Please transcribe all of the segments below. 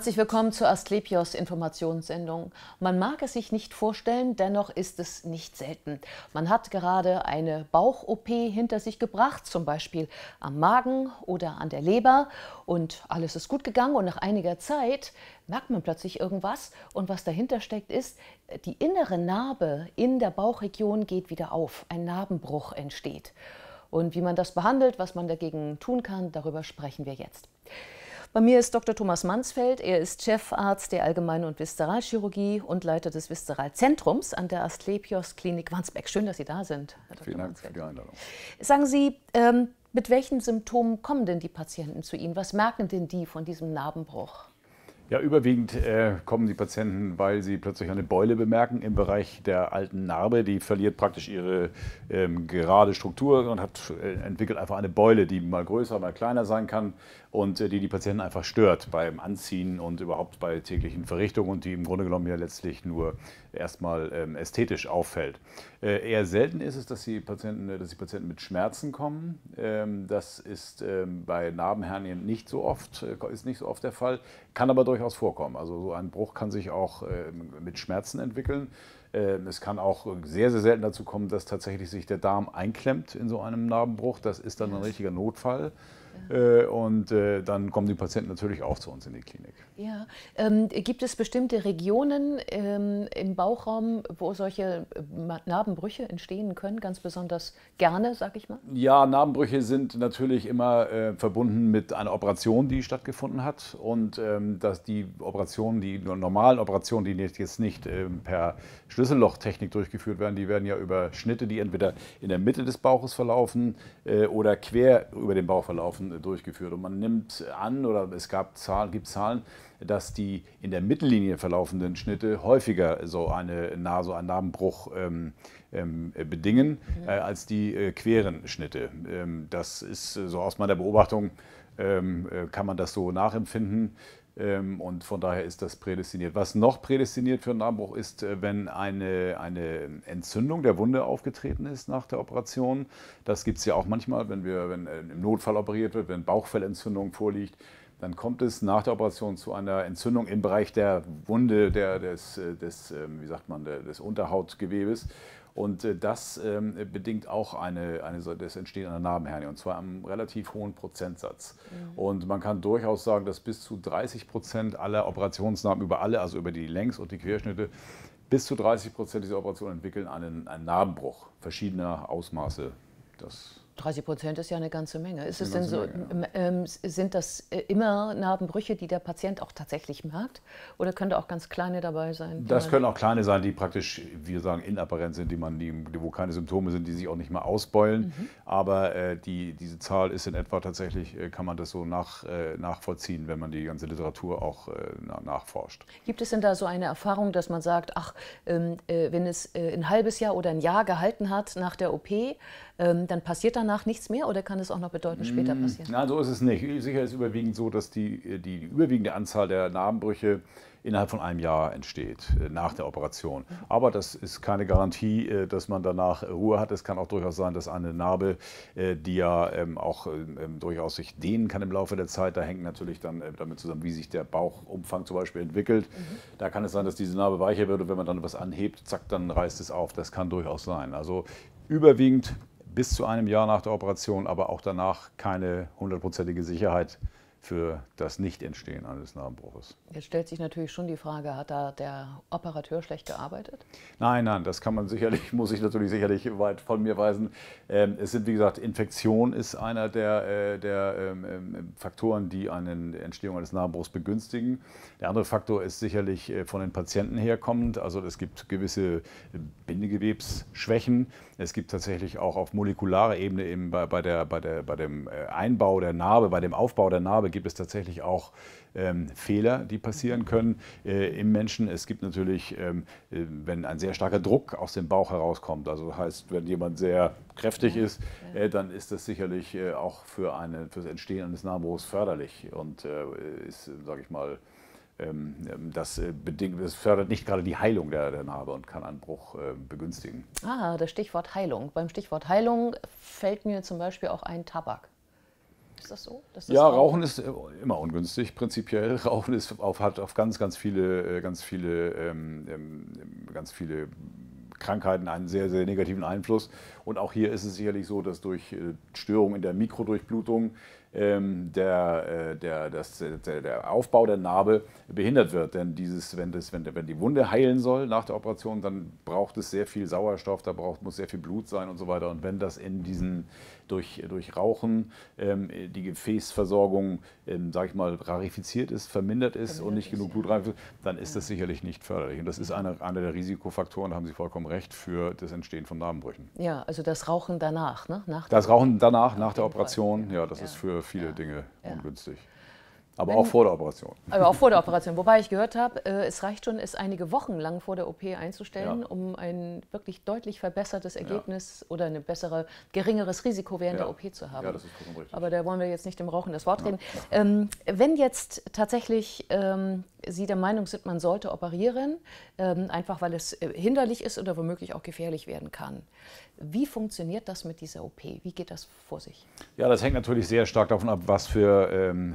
Herzlich willkommen zur Asklepios Informationssendung. Man mag es sich nicht vorstellen, dennoch ist es nicht selten. Man hat gerade eine Bauch-OP hinter sich gebracht, zum Beispiel am Magen oder an der Leber und alles ist gut gegangen und nach einiger Zeit merkt man plötzlich irgendwas und was dahinter steckt ist, die innere Narbe in der Bauchregion geht wieder auf, ein Narbenbruch entsteht. Und wie man das behandelt, was man dagegen tun kann, darüber sprechen wir jetzt. Bei mir ist Dr. Thomas Mansfeld. Er ist Chefarzt der Allgemeinen und Visceralchirurgie und Leiter des Viszeralzentrums an der Asklepios Klinik Wandsbeck. Schön, dass Sie da sind. Herr Dr. Vielen Dank Mansfeld. für die Einladung. Sagen Sie, ähm, mit welchen Symptomen kommen denn die Patienten zu Ihnen? Was merken denn die von diesem Narbenbruch? Ja, überwiegend äh, kommen die Patienten, weil sie plötzlich eine Beule bemerken im Bereich der alten Narbe. Die verliert praktisch ihre ähm, gerade Struktur und hat, äh, entwickelt einfach eine Beule, die mal größer, mal kleiner sein kann und äh, die die Patienten einfach stört beim Anziehen und überhaupt bei täglichen Verrichtungen und die im Grunde genommen ja letztlich nur erstmal ähm, ästhetisch auffällt. Äh, eher selten ist es, dass die Patienten, äh, dass die Patienten mit Schmerzen kommen. Ähm, das ist ähm, bei Narbenhernien nicht so oft, ist nicht so oft der Fall, kann aber durchaus vorkommen. Also so ein Bruch kann sich auch mit Schmerzen entwickeln. Es kann auch sehr, sehr selten dazu kommen, dass tatsächlich sich der Darm einklemmt in so einem Narbenbruch. Das ist dann ein richtiger Notfall. Ja. Äh, und äh, dann kommen die Patienten natürlich auch zu uns in die Klinik. Ja. Ähm, gibt es bestimmte Regionen ähm, im Bauchraum, wo solche äh, Narbenbrüche entstehen können, ganz besonders gerne, sag ich mal? Ja, Narbenbrüche sind natürlich immer äh, verbunden mit einer Operation, die stattgefunden hat. Und ähm, dass die Operationen, die normalen Operationen, die jetzt nicht ähm, per Schlüssellochtechnik durchgeführt werden, die werden ja über Schnitte, die entweder in der Mitte des Bauches verlaufen äh, oder quer über den Bauch verlaufen Laufen äh, durchgeführt. Und man nimmt an, oder es gab Zahlen, gibt Zahlen, dass die in der Mittellinie verlaufenden Schnitte häufiger so, eine, so einen Narbenbruch ähm, ähm, äh, bedingen mhm. äh, als die äh, queren Schnitte. Ähm, das ist äh, so aus meiner Beobachtung, ähm, kann man das so nachempfinden. Ähm, und von daher ist das prädestiniert. Was noch prädestiniert für einen Darmbruch ist, äh, wenn eine, eine Entzündung der Wunde aufgetreten ist nach der Operation. Das gibt es ja auch manchmal, wenn, wir, wenn äh, im Notfall operiert wird, wenn Bauchfellentzündung vorliegt. Dann kommt es nach der Operation zu einer Entzündung im Bereich der Wunde, der, des, äh, des, ähm, wie sagt man, des Unterhautgewebes. Und äh, das ähm, bedingt auch eine, eine, das Entstehen einer Narbenhernie und zwar am relativ hohen Prozentsatz. Mhm. Und man kann durchaus sagen, dass bis zu 30 Prozent aller Operationsnarben über alle, also über die Längs- und die Querschnitte, bis zu 30 Prozent dieser Operationen entwickeln einen, einen Narbenbruch verschiedener Ausmaße. Das 30 Prozent ist ja eine ganze Menge. Ist es denn so, Menge, ja. ähm, sind das äh, immer Narbenbrüche, die der Patient auch tatsächlich merkt? Oder können da auch ganz kleine dabei sein? Das können auch kleine sein, die praktisch, wir sagen, inapparent sind, die man, die, wo keine Symptome sind, die sich auch nicht mal ausbeulen. Mhm. Aber äh, die, diese Zahl ist in etwa tatsächlich, äh, kann man das so nach, äh, nachvollziehen, wenn man die ganze Literatur auch äh, nachforscht. Gibt es denn da so eine Erfahrung, dass man sagt, ach, ähm, wenn es ein halbes Jahr oder ein Jahr gehalten hat nach der OP, ähm, dann passiert danach nichts mehr oder kann es auch noch bedeutend später mm, passieren? Nein, so ist es nicht. Sicher ist überwiegend so, dass die, äh, die überwiegende Anzahl der Narbenbrüche innerhalb von einem Jahr entsteht, äh, nach der Operation. Aber das ist keine Garantie, äh, dass man danach Ruhe hat. Es kann auch durchaus sein, dass eine Narbe, die ja ähm, auch ähm, durchaus sich dehnen kann im Laufe der Zeit, da hängt natürlich dann damit zusammen, wie sich der Bauchumfang zum Beispiel entwickelt. Mhm. Da kann es sein, dass diese Narbe weicher wird und wenn man dann was anhebt, zack, dann reißt es auf. Das kann durchaus sein. Also überwiegend bis zu einem Jahr nach der Operation, aber auch danach keine hundertprozentige Sicherheit für das Nicht-Entstehen eines Narbenbruches. Jetzt stellt sich natürlich schon die Frage, hat da der Operateur schlecht gearbeitet? Nein, nein, das kann man sicherlich, muss ich natürlich sicherlich weit von mir weisen. Ähm, es sind, wie gesagt, Infektion ist einer der, äh, der ähm, ähm, Faktoren, die eine Entstehung eines Narbenbruchs begünstigen. Der andere Faktor ist sicherlich äh, von den Patienten herkommend. Also es gibt gewisse äh, Bindegewebsschwächen. Es gibt tatsächlich auch auf molekularer Ebene eben bei, bei, der, bei, der, bei dem Einbau der Narbe, bei dem Aufbau der Narbe aber gibt es tatsächlich auch ähm, Fehler, die passieren können äh, im Menschen. Es gibt natürlich, ähm, äh, wenn ein sehr starker Druck aus dem Bauch herauskommt, also heißt, wenn jemand sehr kräftig ja, ist, ja. Äh, dann ist das sicherlich äh, auch für, eine, für das Entstehen eines Narbos förderlich und äh, ist, sage ich mal, ähm, ähm, das, äh, bedingt, das fördert nicht gerade die Heilung der, der Narbe und kann einen Bruch äh, begünstigen. Ah, das Stichwort Heilung. Beim Stichwort Heilung fällt mir zum Beispiel auch ein Tabak. Ist das so? Das ja, Rauchen ist äh, immer ungünstig, prinzipiell. Rauchen ist auf, hat auf ganz, ganz viele, äh, ganz viele, ähm, ähm, ähm, ganz viele Krankheiten einen sehr, sehr negativen Einfluss. Und auch hier ist es sicherlich so, dass durch äh, Störungen in der Mikrodurchblutung ähm, der, äh, der, das, der, der, Aufbau der Narbe behindert wird. Denn dieses, wenn, das, wenn, wenn die Wunde heilen soll nach der Operation, dann braucht es sehr viel Sauerstoff, da braucht, muss sehr viel Blut sein und so weiter. Und wenn das in diesen durch, durch Rauchen ähm, die Gefäßversorgung, ähm, sage ich mal, rarifiziert ist, vermindert ist vermindert und nicht ist, genug Blutreife, dann ist ja. das sicherlich nicht förderlich. Und das ist einer eine der Risikofaktoren, da haben Sie vollkommen recht, für das Entstehen von Narbenbrüchen. Ja, also das Rauchen danach, ne? nach Das Rauchen danach, nach der Operation, ja, das ja. ist für viele Dinge ungünstig. Aber wenn, auch vor der Operation. Aber auch vor der Operation. Wobei ich gehört habe, äh, es reicht schon, es einige Wochen lang vor der OP einzustellen, ja. um ein wirklich deutlich verbessertes Ergebnis ja. oder ein bessere, geringeres Risiko während ja. der OP zu haben. Ja, das ist vollkommen richtig. Aber da wollen wir jetzt nicht dem Rauchen das Wort reden. Ähm, wenn jetzt tatsächlich ähm, Sie der Meinung sind, man sollte operieren, ähm, einfach weil es äh, hinderlich ist oder womöglich auch gefährlich werden kann, wie funktioniert das mit dieser OP? Wie geht das vor sich? Ja, das hängt natürlich sehr stark davon ab, was für, ähm,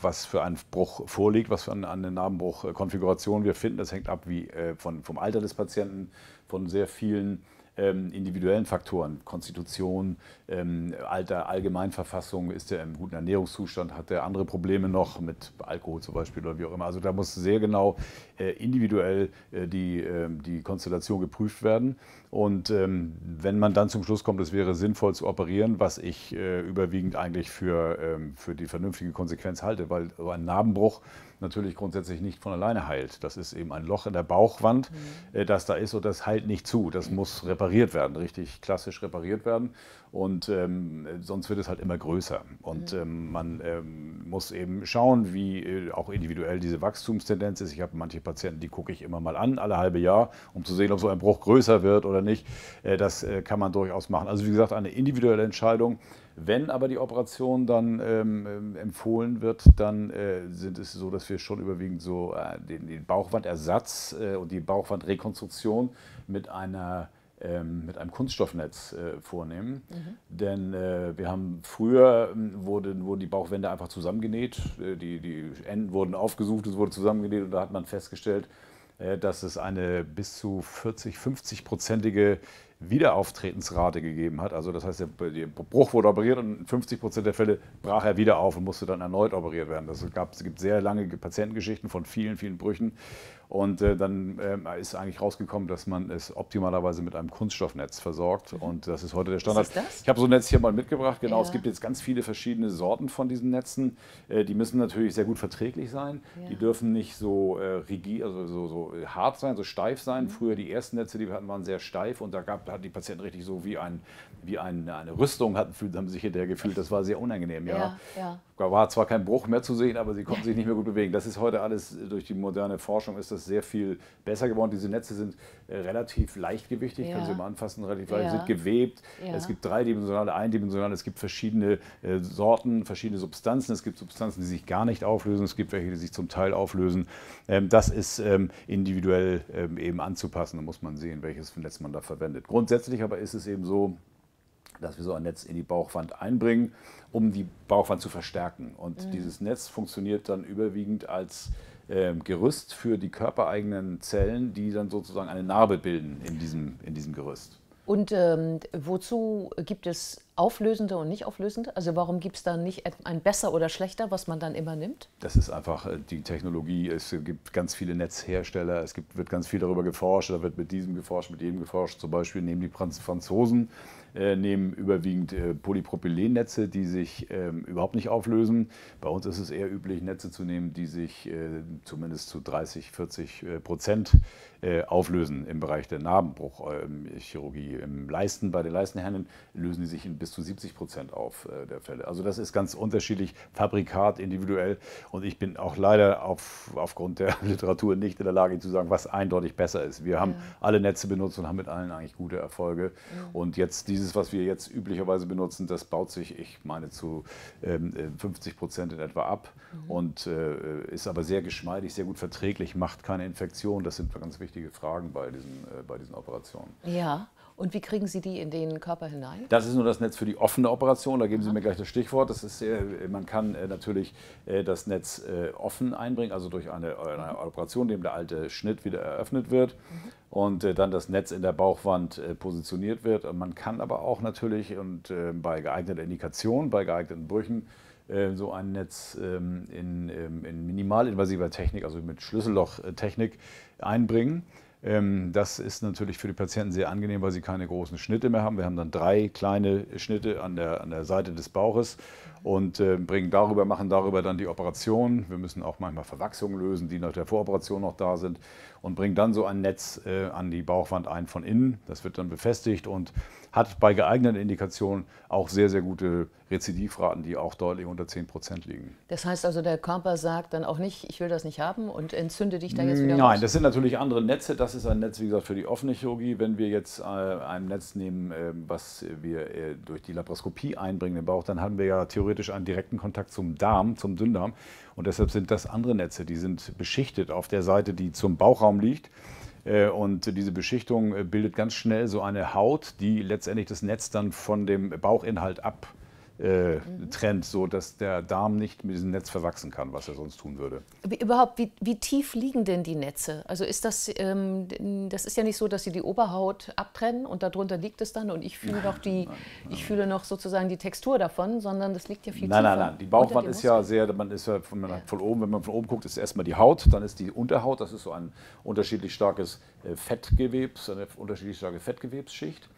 was für ein Bruch vorliegt, was für eine, eine Narbenbruchkonfiguration wir finden. Das hängt ab wie, äh, von, vom Alter des Patienten, von sehr vielen ähm, individuellen Faktoren, Konstitution, ähm, Alter, Allgemeinverfassung, ist er im guten Ernährungszustand, hat er andere Probleme noch mit Alkohol zum Beispiel oder wie auch immer. Also da muss sehr genau äh, individuell äh, die, ähm, die Konstellation geprüft werden. Und ähm, wenn man dann zum Schluss kommt, es wäre sinnvoll zu operieren, was ich äh, überwiegend eigentlich für, ähm, für die vernünftige Konsequenz halte, weil so ein Narbenbruch natürlich grundsätzlich nicht von alleine heilt. Das ist eben ein Loch in der Bauchwand, mhm. das da ist und das heilt nicht zu. Das muss repariert werden, richtig klassisch repariert werden. Und ähm, sonst wird es halt immer größer. Und mhm. ähm, man ähm, muss eben schauen, wie äh, auch individuell diese Wachstumstendenz ist. Ich habe manche Patienten, die gucke ich immer mal an, alle halbe Jahr, um zu sehen, ob so ein Bruch größer wird oder nicht. Äh, das äh, kann man durchaus machen. Also wie gesagt, eine individuelle Entscheidung. Wenn aber die Operation dann ähm, ähm, empfohlen wird, dann äh, sind es so, dass wir schon überwiegend so äh, den, den Bauchwandersatz äh, und die Bauchwandrekonstruktion mit einer ähm, mit einem Kunststoffnetz äh, vornehmen. Mhm. Denn äh, wir haben früher ähm, wurde, wurden die Bauchwände einfach zusammengenäht, äh, die, die Enden wurden aufgesucht, es wurde zusammengenäht und da hat man festgestellt, äh, dass es eine bis zu 40, 50 prozentige Wiederauftretensrate gegeben hat. Also das heißt, der, der Bruch wurde operiert und in 50 Prozent der Fälle brach er wieder auf und musste dann erneut operiert werden. Das gab, es gibt sehr lange Patientengeschichten von vielen, vielen Brüchen. Und äh, dann äh, ist eigentlich rausgekommen, dass man es optimalerweise mit einem Kunststoffnetz versorgt. Und das ist heute der Standard. Was ist das? Ich habe so ein Netz hier mal mitgebracht. Genau, ja. es gibt jetzt ganz viele verschiedene Sorten von diesen Netzen. Äh, die müssen natürlich sehr gut verträglich sein. Ja. Die dürfen nicht so äh, rigid, also so, so, hart sein, so steif sein. Mhm. Früher die ersten Netze, die wir hatten, waren sehr steif und da gab, hatten die Patienten richtig so wie, ein, wie ein, eine Rüstung, hatten, haben sich hinterher gefühlt. Das war sehr unangenehm. Ja. ja. Da war zwar kein Bruch mehr zu sehen, aber sie konnten sich nicht mehr gut bewegen. Das ist heute alles äh, durch die moderne Forschung ist das das sehr viel besser geworden. Diese Netze sind äh, relativ leichtgewichtig, ja. können Sie mal anfassen, relativ leicht, ja. sind gewebt. Ja. Es gibt dreidimensionale, eindimensionale, es gibt verschiedene äh, Sorten, verschiedene Substanzen. Es gibt Substanzen, die sich gar nicht auflösen, es gibt welche, die sich zum Teil auflösen. Ähm, das ist ähm, individuell ähm, eben anzupassen, da muss man sehen, welches Netz man da verwendet. Grundsätzlich aber ist es eben so, dass wir so ein Netz in die Bauchwand einbringen, um die Bauchwand zu verstärken. Und mhm. dieses Netz funktioniert dann überwiegend als ähm, Gerüst für die körpereigenen Zellen, die dann sozusagen eine Narbe bilden in diesem, in diesem Gerüst. Und ähm, wozu gibt es auflösende und nicht auflösende? Also warum gibt es da nicht ein besser oder schlechter, was man dann immer nimmt? Das ist einfach äh, die Technologie. Es gibt ganz viele Netzhersteller. Es gibt, wird ganz viel darüber geforscht. Da wird mit diesem geforscht, mit jedem geforscht. Zum Beispiel nehmen die Franzosen äh, nehmen überwiegend äh, Polypropylennetze, die sich ähm, überhaupt nicht auflösen. Bei uns ist es eher üblich, Netze zu nehmen, die sich äh, zumindest zu 30, 40 Prozent auflösen im Bereich der Narbenbruchchirurgie. Ähm, Im Leisten, bei den Leistenherren lösen die sich in bis zu 70 Prozent auf der Fälle. Also das ist ganz unterschiedlich, Fabrikat, individuell. Und ich bin auch leider auf, aufgrund der Literatur nicht in der Lage zu sagen, was eindeutig besser ist. Wir haben ja. alle Netze benutzt und haben mit allen eigentlich gute Erfolge. Ja. Und jetzt dieses dieses, was wir jetzt üblicherweise benutzen, das baut sich, ich meine, zu 50 ähm, äh, Prozent in etwa ab mhm. und äh, äh, ist aber sehr geschmeidig, sehr gut verträglich, macht keine Infektion. Das sind ganz wichtige Fragen bei diesen, bei diesen Operationen. Ja, und wie kriegen Sie die in den Körper hinein? Das ist nur das Netz für die offene Operation. Da geben Sie mir gleich das Stichwort. Das ist, man kann äh, natürlich äh, das Netz äh, offen einbringen, also durch eine, eine Operation, indem der alte Schnitt wieder eröffnet wird mhm. und dann das Netz in der Bauchwand positioniert wird. Und man kann aber auch natürlich und bei geeigneter Indikation, bei geeigneten Brüchen, so ein Netz ähm, in, ähm, in minimalinvasiver Technik, also mit Schlüssellochtechnik, einbringen. Ähm, das ist natürlich für die Patienten sehr angenehm, weil sie keine großen Schnitte mehr haben. Wir haben dann drei kleine Schnitte an der, an der Seite des Bauches und äh, bringen darüber, machen darüber dann die Operation. Wir müssen auch manchmal Verwachsungen lösen, die nach der Voroperation noch da sind und bringen dann so ein Netz äh, an die Bauchwand ein von innen. Das wird dann befestigt und hat bei geeigneten Indikationen auch sehr, sehr gute Rezidivraten, die auch deutlich unter 10 Prozent liegen. Das heißt also, der Körper sagt dann auch nicht, ich will das nicht haben und entzünde dich da jetzt wieder Nein, raus. das sind natürlich andere Netze. Das ist ein Netz, wie gesagt, für die offene Chirurgie. Wenn wir jetzt äh, ein Netz nehmen, äh, was wir äh, durch die Laparoskopie einbringen im Bauch, dann haben wir ja theoretisch einen direkten Kontakt zum Darm, zum Dünndarm. Und deshalb sind das andere Netze, die sind beschichtet auf der Seite, die zum Bauchraum liegt. Äh, und diese Beschichtung äh, bildet ganz schnell so eine Haut, die letztendlich das Netz dann von dem Bauchinhalt ab äh, mhm. Trend, mhm. trennt, sodass der Darm nicht mit diesem Netz verwachsen kann, was er sonst tun würde. Wie, überhaupt, wie, wie tief liegen denn die Netze? Also ist das, ähm, das ist ja nicht so, dass sie die Oberhaut abtrennen und darunter liegt es dann und ich fühle noch die, nein, nein, ich fühle noch sozusagen die Textur davon, sondern das liegt ja viel nein, tiefer. Nein, nein, nein. Die Bauchwand ist ja sehr, man ist ja von, man ja. von oben, wenn man von oben guckt, ist erstmal die Haut, dann ist die Unterhaut, das ist so ein unterschiedlich starkes äh, Fettgewebs, eine unterschiedlich starke Fettgewebsschicht.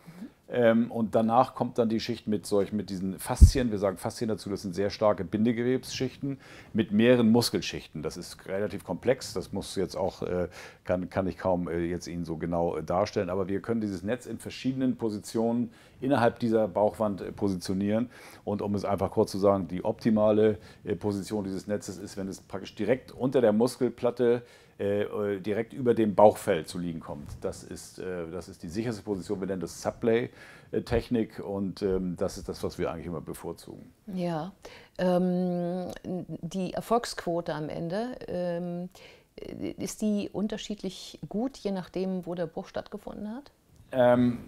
Ähm, und danach kommt dann die Schicht mit solch, mit diesen Faszien. Wir sagen Faszien dazu, das sind sehr starke Bindegewebsschichten mit mehreren Muskelschichten. Das ist relativ komplex, das muss jetzt auch, äh, kann, kann ich kaum äh, jetzt Ihnen so genau äh, darstellen. Aber wir können dieses Netz in verschiedenen Positionen innerhalb dieser Bauchwand äh, positionieren. Und um es einfach kurz zu sagen, die optimale äh, Position dieses Netzes ist, wenn es praktisch direkt unter der Muskelplatte äh, äh, äh, direkt über dem Bauchfell zu liegen kommt. Das ist, äh, das ist die sicherste Position. Wir nennen das Subplay-Technik und ähm, das ist das, was wir eigentlich immer bevorzugen. Ja, ähm, die Erfolgsquote am Ende. Ähm, ist die unterschiedlich gut, je nachdem, wo der Bruch stattgefunden hat? Ähm,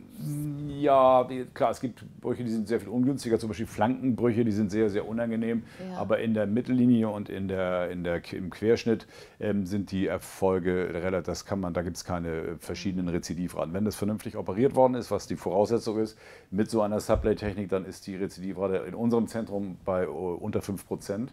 ja, klar, es gibt Brüche, die sind sehr viel ungünstiger, zum Beispiel Flankenbrüche, die sind sehr, sehr unangenehm. Ja. Aber in der Mittellinie und in der, in der, im Querschnitt ähm, sind die Erfolge relativ, das kann man, da gibt es keine verschiedenen mhm. Rezidivraten. Wenn das vernünftig operiert worden ist, was die Voraussetzung ist, mit so einer Sublay-Technik, dann ist die Rezidivrate in unserem Zentrum bei oh, unter 5 Prozent.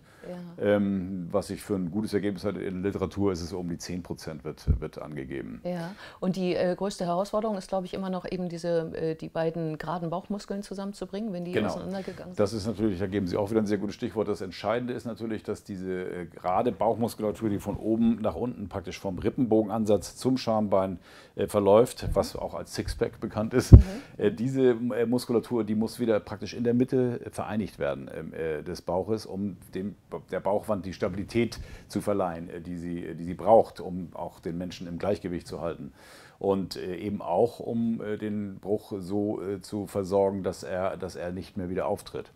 Ja. Ähm, was ich für ein gutes Ergebnis hatte, in der Literatur ist es um die 10 Prozent wird, wird angegeben. Ja, und die äh, größte Herausforderung ist, glaube ich, immer noch eben diese, äh, die beiden geraden Bauchmuskeln zusammenzubringen, wenn die genau. auseinandergegangen sind? Das ist natürlich, da geben Sie auch wieder ein sehr gutes Stichwort. Das Entscheidende ist natürlich, dass diese äh, gerade Bauchmuskulatur, die von oben nach unten praktisch vom Rippenbogenansatz zum Schambein äh, verläuft, mhm. was auch als Sixpack bekannt ist, mhm. diese Muskulatur, die muss wieder praktisch in der Mitte vereinigt werden ähm, des Bauches, um dem, der Bauchwand die Stabilität zu verleihen, die sie, die sie braucht, um auch den Menschen im Gleichgewicht zu halten und äh, eben auch, um äh, den Bruch so äh, zu versorgen, dass er, dass er nicht mehr wieder auftritt.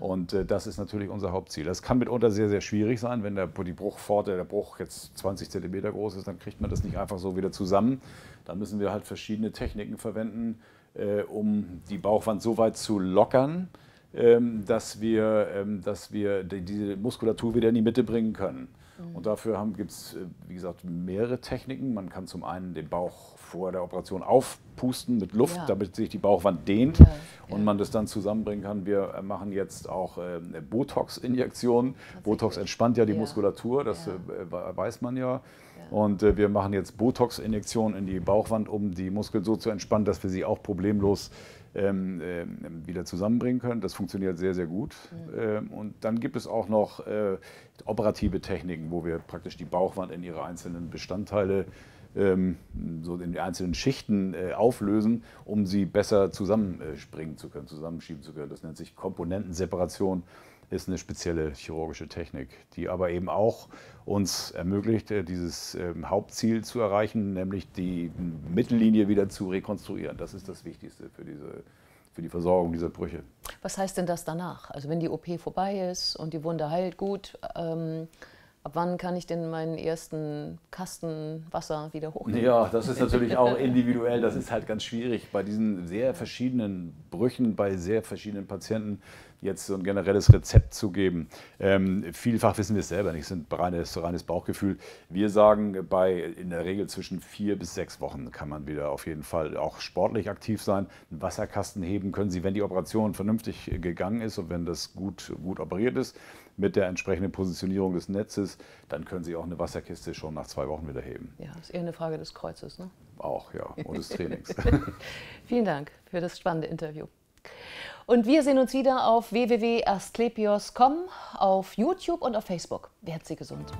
Ja. Und das ist natürlich unser Hauptziel. Das kann mitunter sehr, sehr schwierig sein, wenn der, die Bruchpforte, der Bruch jetzt 20 Zentimeter groß ist, dann kriegt man das nicht einfach so wieder zusammen. Dann müssen wir halt verschiedene Techniken verwenden, um die Bauchwand so weit zu lockern, ähm, dass wir, ähm, dass wir diese Muskulatur wieder in die Mitte bringen können. Und dafür gibt es, äh, wie gesagt, mehrere Techniken. Man kann zum einen den Bauch vor der Operation aufpusten mit Luft, ja. damit sich die Bauchwand dehnt ja. und ja. man das dann zusammenbringen kann. Wir äh, machen jetzt auch äh, Botox-Injektionen. Botox entspannt ja die Muskulatur, das äh, weiß man ja. Und äh, wir machen jetzt Botox-Injektionen in die Bauchwand, um die Muskeln so zu entspannen, dass wir sie auch problemlos ähm, ähm, wieder zusammenbringen können. Das funktioniert sehr, sehr gut. Mhm. Ähm, und dann gibt es auch noch äh, operative Techniken, wo wir praktisch die Bauchwand in ihre einzelnen Bestandteile ähm, so in die einzelnen Schichten äh, auflösen, um sie besser zusammenspringen äh, zu können, zusammenschieben zu können. Das nennt sich Komponentenseparation ist eine spezielle chirurgische Technik, die aber eben auch uns ermöglicht, äh, dieses ähm, Hauptziel zu erreichen, nämlich die Mittellinie wieder zu rekonstruieren. Das ist das Wichtigste für diese für die Versorgung dieser Brüche. Was heißt denn das danach? Also wenn die OP vorbei ist und die Wunde heilt gut, ähm, ab wann kann ich denn meinen ersten Kasten Wasser wieder hochnehmen? Ja, das ist natürlich auch individuell. Das ist halt ganz schwierig. Bei diesen sehr verschiedenen Brüchen, bei sehr verschiedenen Patienten jetzt so ein generelles Rezept zu geben. Ähm, vielfach wissen wir es selber nicht, es ist reines, reines Bauchgefühl. Wir sagen, bei in der Regel zwischen vier bis sechs Wochen kann man wieder auf jeden Fall auch sportlich aktiv sein. Einen Wasserkasten heben können Sie, wenn die Operation vernünftig gegangen ist und wenn das gut, gut operiert ist mit der entsprechenden Positionierung des Netzes, dann können Sie auch eine Wasserkiste schon nach zwei Wochen wieder heben. Ja, ist eher eine Frage des Kreuzes, ne? Auch, ja, und des Trainings. Vielen Dank für das spannende Interview. Und wir sehen uns wieder auf www.asklepios.com, auf YouTube und auf Facebook. Werdet Sie gesund.